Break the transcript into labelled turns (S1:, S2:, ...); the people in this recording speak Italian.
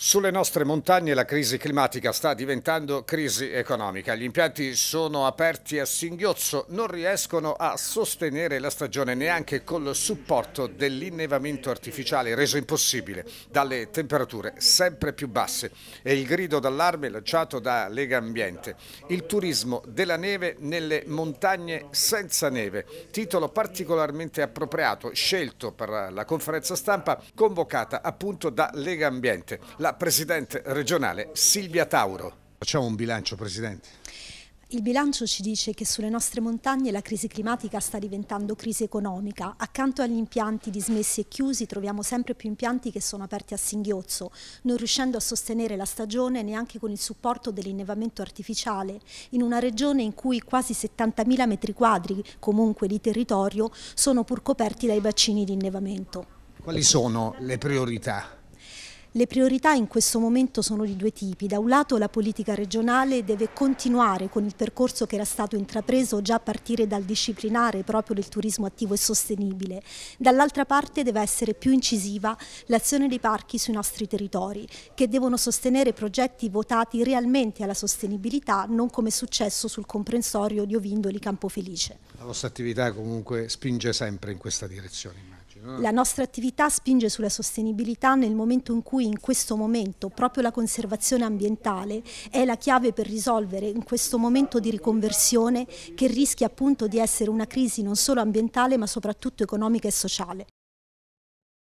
S1: Sulle nostre montagne la crisi climatica sta diventando crisi economica. Gli impianti sono aperti a singhiozzo, non riescono a sostenere la stagione neanche col supporto dell'innevamento artificiale reso impossibile dalle temperature sempre più basse e il grido d'allarme lanciato da Lega Ambiente. Il turismo della neve nelle montagne senza neve, titolo particolarmente appropriato scelto per la conferenza stampa convocata appunto da Lega Ambiente la Presidente regionale Silvia Tauro. Facciamo un bilancio, Presidente.
S2: Il bilancio ci dice che sulle nostre montagne la crisi climatica sta diventando crisi economica. Accanto agli impianti dismessi e chiusi troviamo sempre più impianti che sono aperti a singhiozzo, non riuscendo a sostenere la stagione neanche con il supporto dell'innevamento artificiale, in una regione in cui quasi 70.000 metri quadri comunque di territorio sono pur coperti dai bacini di innevamento.
S1: Quali sono le priorità?
S2: Le priorità in questo momento sono di due tipi. Da un lato la politica regionale deve continuare con il percorso che era stato intrapreso già a partire dal disciplinare proprio del turismo attivo e sostenibile. Dall'altra parte deve essere più incisiva l'azione dei parchi sui nostri territori, che devono sostenere progetti votati realmente alla sostenibilità, non come è successo sul comprensorio di Ovindoli Campofelice.
S1: La vostra attività comunque spinge sempre in questa direzione. Ah. La
S2: nostra attività spinge sulla sostenibilità nel momento in cui in questo momento proprio la conservazione ambientale è la chiave per risolvere in questo momento di riconversione che rischia appunto di essere una crisi non solo ambientale ma soprattutto economica e sociale.